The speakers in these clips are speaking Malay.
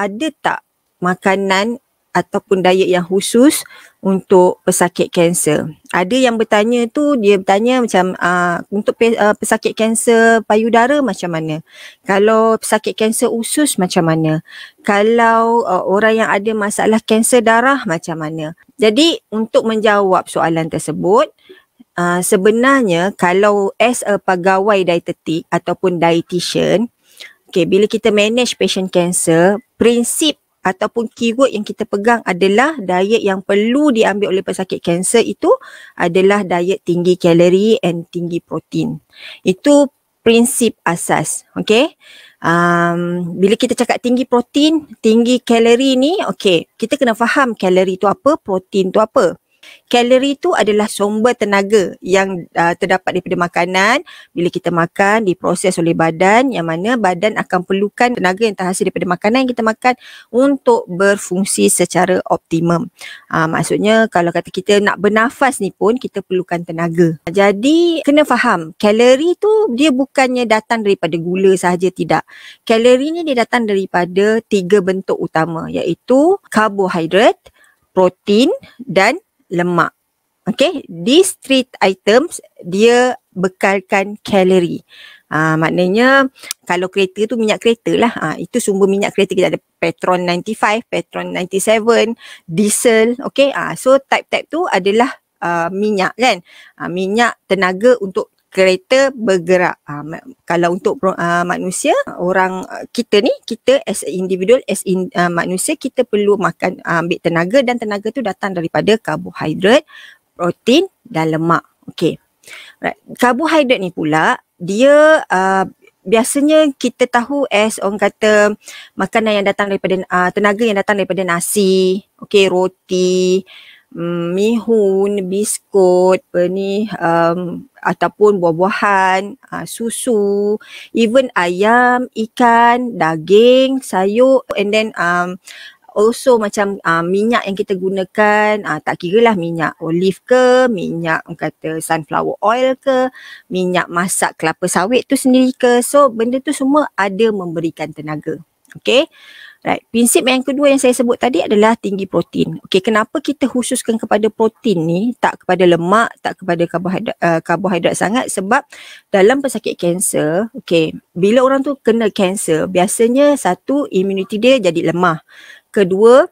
ada tak makanan ataupun diet yang khusus untuk pesakit kanser. Ada yang bertanya tu dia bertanya macam uh, untuk pe- uh, pesakit kanser payudara macam mana? Kalau pesakit kanser usus macam mana? Kalau uh, orang yang ada masalah kanser darah macam mana? Jadi untuk menjawab soalan tersebut uh, sebenarnya kalau as a pegawai dietetik ataupun dietitian Okay, bila kita manage patient cancer, prinsip ataupun keyword yang kita pegang adalah diet yang perlu diambil oleh pesakit kanser itu adalah diet tinggi kalori and tinggi protein. Itu prinsip asas. Okay. Um, bila kita cakap tinggi protein, tinggi kalori ni, okay, kita kena faham kalori tu apa, protein tu apa. Kalori itu adalah sumber tenaga yang uh, terdapat daripada makanan. Bila kita makan, diproses oleh badan yang mana badan akan perlukan tenaga yang terhasil daripada makanan yang kita makan untuk berfungsi secara optimum. Uh, maksudnya kalau kata kita nak bernafas ni pun kita perlukan tenaga. Jadi kena faham kalori tu dia bukannya datang daripada gula sahaja tidak. Kalori ni dia datang daripada tiga bentuk utama iaitu karbohidrat, protein dan lemak. Okay, these three items dia bekalkan kalori. Ha, ah, maknanya kalau kereta tu minyak kereta lah. Ha, itu sumber minyak kereta kita ada Petron 95, Petron 97, diesel. Okay, ha, so type-type tu adalah uh, minyak kan. Ha, minyak tenaga untuk kereta bergerak. Uh, kalau untuk uh, manusia, orang uh, kita ni, kita as individual, as in, uh, manusia, kita perlu makan, uh, ambil tenaga dan tenaga tu datang daripada karbohidrat, protein dan lemak. Okay. Right. Karbohidrat ni pula, dia uh, biasanya kita tahu as orang kata makanan yang datang daripada, uh, tenaga yang datang daripada nasi, okey, roti, um, mihun, biskut, apa ni, um, ataupun buah-buahan, uh, susu, even ayam, ikan, daging, sayur and then um, also macam uh, minyak yang kita gunakan, uh, tak kira lah minyak olive ke, minyak kata sunflower oil ke, minyak masak kelapa sawit tu sendiri ke. So benda tu semua ada memberikan tenaga. Okay. Right. Prinsip yang kedua yang saya sebut tadi adalah tinggi protein. Okey, kenapa kita khususkan kepada protein ni, tak kepada lemak, tak kepada karbohidrat, uh, karbohidrat sangat sebab dalam pesakit kanser, okey, bila orang tu kena kanser, biasanya satu imuniti dia jadi lemah. Kedua,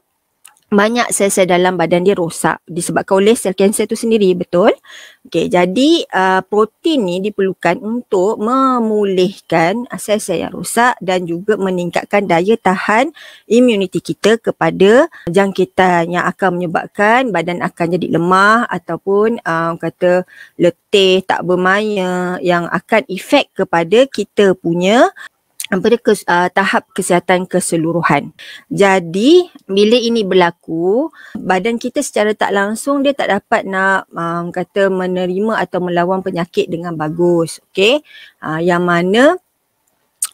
banyak sel-sel dalam badan dia rosak disebabkan oleh sel kanser tu sendiri betul okey jadi uh, protein ni diperlukan untuk memulihkan uh, sel-sel yang rosak dan juga meningkatkan daya tahan imuniti kita kepada jangkitan yang akan menyebabkan badan akan jadi lemah ataupun uh, kata letih tak bermaya yang akan efek kepada kita punya apa dia kes, uh, tahap kesihatan keseluruhan. Jadi bila ini berlaku, badan kita secara tak langsung dia tak dapat nak um, kata menerima atau melawan penyakit dengan bagus. Okey. Uh, yang mana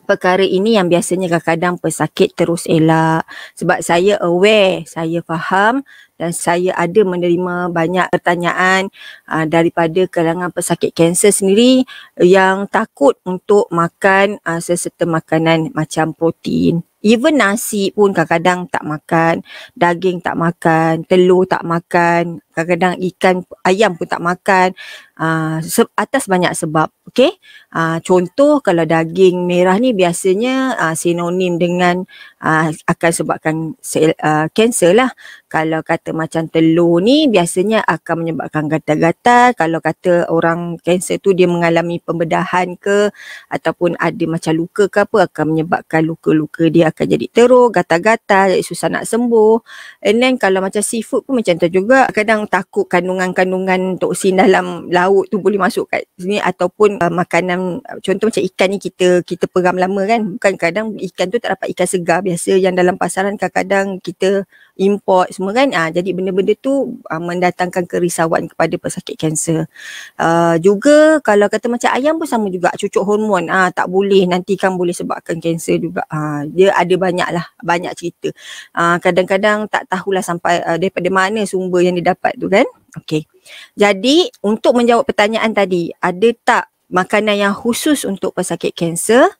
perkara ini yang biasanya kadang-kadang pesakit terus elak sebab saya aware, saya faham dan saya ada menerima banyak pertanyaan aa, ah, daripada kalangan pesakit kanser sendiri yang takut untuk makan aa, ah, sesetengah makanan macam protein. Even nasi pun kadang-kadang tak makan, daging tak makan, telur tak makan, kadang-kadang ikan, ayam pun tak makan. Uh, atas banyak sebab, okay? Uh, ah, contoh kalau daging merah ni biasanya uh, sinonim dengan uh, akan sebabkan sel, uh, cancer lah. Kalau kata macam telur ni biasanya akan menyebabkan gatal-gatal. Kalau kata orang cancer tu dia mengalami pembedahan ke ataupun ada macam luka ke apa akan menyebabkan luka-luka dia akan jadi teruk, gatal-gatal, susah nak sembuh. And then kalau macam seafood pun macam tu juga. Kadang takut kandungan-kandungan toksin dalam laut tu boleh masuk kat sini ataupun uh, makanan uh, contoh macam ikan ni kita kita peram lama kan. Bukan kadang ikan tu tak dapat ikan segar biasa yang dalam pasaran kadang-kadang kita import semua kan. Uh, jadi benda-benda tu uh, mendatangkan kerisauan kepada pesakit kanser. Uh, juga kalau kata macam ayam pun sama juga cucuk hormon ah tak boleh nanti kan boleh sebabkan kanser juga. Ah dia ada banyak lah banyak cerita uh, kadang-kadang tak tahulah sampai uh, daripada mana sumber yang dia dapat tu kan Okay. jadi untuk menjawab pertanyaan tadi ada tak makanan yang khusus untuk pesakit kanser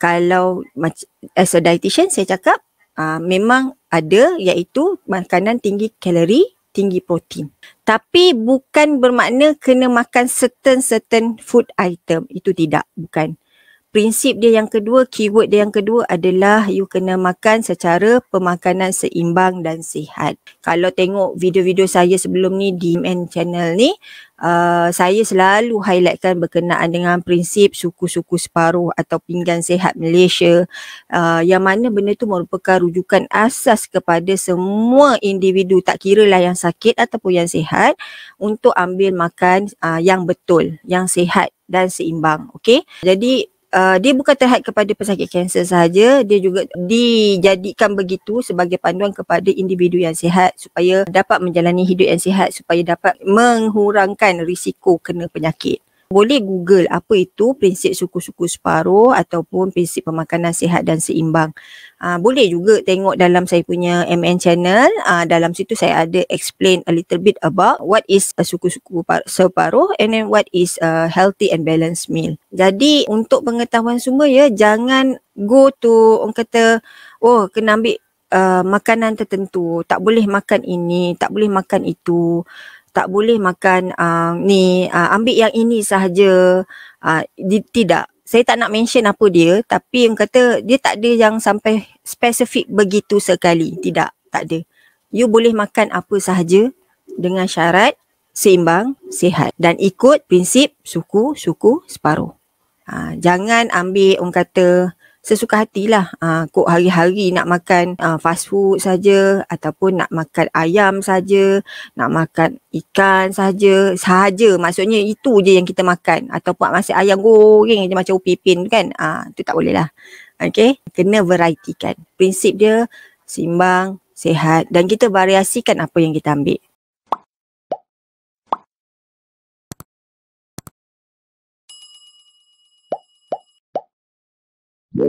kalau as a dietitian saya cakap uh, memang ada iaitu makanan tinggi kalori tinggi protein. Tapi bukan bermakna kena makan certain certain food item. Itu tidak, bukan prinsip dia yang kedua, keyword dia yang kedua adalah you kena makan secara pemakanan seimbang dan sihat. Kalau tengok video-video saya sebelum ni di MN channel ni, Uh, saya selalu highlightkan berkenaan dengan prinsip suku-suku separuh atau pinggan sehat Malaysia uh, yang mana benda tu merupakan rujukan asas kepada semua individu tak kira lah yang sakit ataupun yang sehat untuk ambil makan uh, yang betul, yang sehat dan seimbang. Okay? Jadi uh, dia bukan terhad kepada pesakit kanser saja dia juga dijadikan begitu sebagai panduan kepada individu yang sihat supaya dapat menjalani hidup yang sihat supaya dapat mengurangkan risiko kena penyakit boleh google apa itu prinsip suku-suku separuh ataupun prinsip pemakanan sihat dan seimbang. Uh, boleh juga tengok dalam saya punya MN channel. Uh, dalam situ saya ada explain a little bit about what is a suku-suku separuh and then what is a healthy and balanced meal. Jadi untuk pengetahuan semua ya, jangan go to orang kata, oh kena ambil uh, makanan tertentu, tak boleh makan ini, tak boleh makan itu tak boleh makan uh, ni uh, ambil yang ini sahaja uh, di, tidak saya tak nak mention apa dia tapi yang kata dia tak ada yang sampai spesifik begitu sekali tidak tak ada you boleh makan apa sahaja dengan syarat seimbang sihat dan ikut prinsip suku suku separuh uh, jangan ambil orang kata sesuka hatilah. Ah uh, kok hari-hari nak makan uh, fast food saja ataupun nak makan ayam saja, nak makan ikan saja, saja. maksudnya itu je yang kita makan ataupun masa ayam goreng je macam upipin kan. Ah uh, tu tak boleh lah. Okey, kena variety kan. Prinsip dia simbang, sehat dan kita variasikan apa yang kita ambil. để